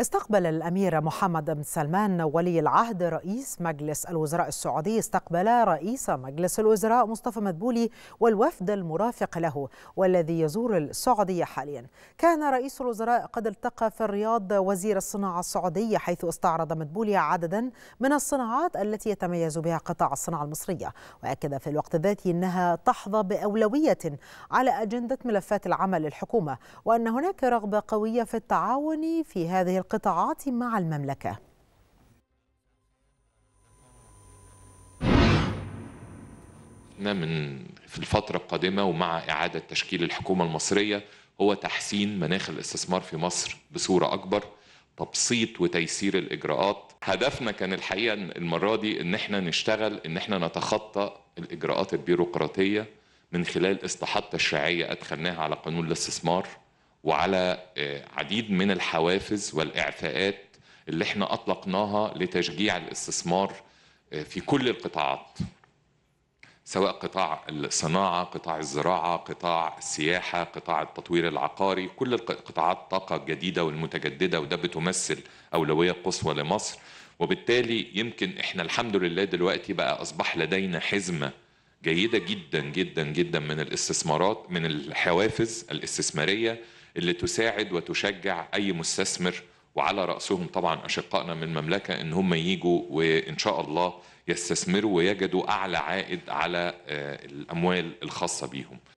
استقبل الأمير محمد بن سلمان ولي العهد رئيس مجلس الوزراء السعودي استقبل رئيس مجلس الوزراء مصطفى مدبولي والوفد المرافق له والذي يزور السعودية حاليا كان رئيس الوزراء قد التقى في الرياض وزير الصناعة السعودية حيث استعرض مدبولي عددا من الصناعات التي يتميز بها قطاع الصناعة المصرية وأكد في الوقت ذاته أنها تحظى بأولوية على أجندة ملفات العمل للحكومة وأن هناك رغبة قوية في التعاون في هذه القطاعات مع المملكة من في الفترة القادمة ومع إعادة تشكيل الحكومة المصرية هو تحسين مناخ الاستثمار في مصر بصورة أكبر تبسيط وتيسير الإجراءات هدفنا كان الحقيقة المرة دي إن احنا نشتغل إن احنا نتخطى الإجراءات البيروقراطية من خلال إصلاحات تشريعية أدخلناها على قانون الاستثمار وعلى آه، عديد من الحوافز والاعفاءات اللي احنا اطلقناها لتشجيع الاستثمار آه، في كل القطاعات سواء قطاع الصناعه قطاع الزراعه قطاع السياحه قطاع التطوير العقاري كل القطاعات الطاقه الجديده والمتجدده وده بتمثل اولويه قصوى لمصر وبالتالي يمكن احنا الحمد لله دلوقتي بقى اصبح لدينا حزمه جيده جدا جدا جدا من الاستثمارات من الحوافز الاستثماريه اللي تساعد وتشجع اي مستثمر وعلى راسهم طبعا اشقائنا من المملكه ان هم يجوا وان شاء الله يستثمروا ويجدوا اعلى عائد على آه، الاموال الخاصه بيهم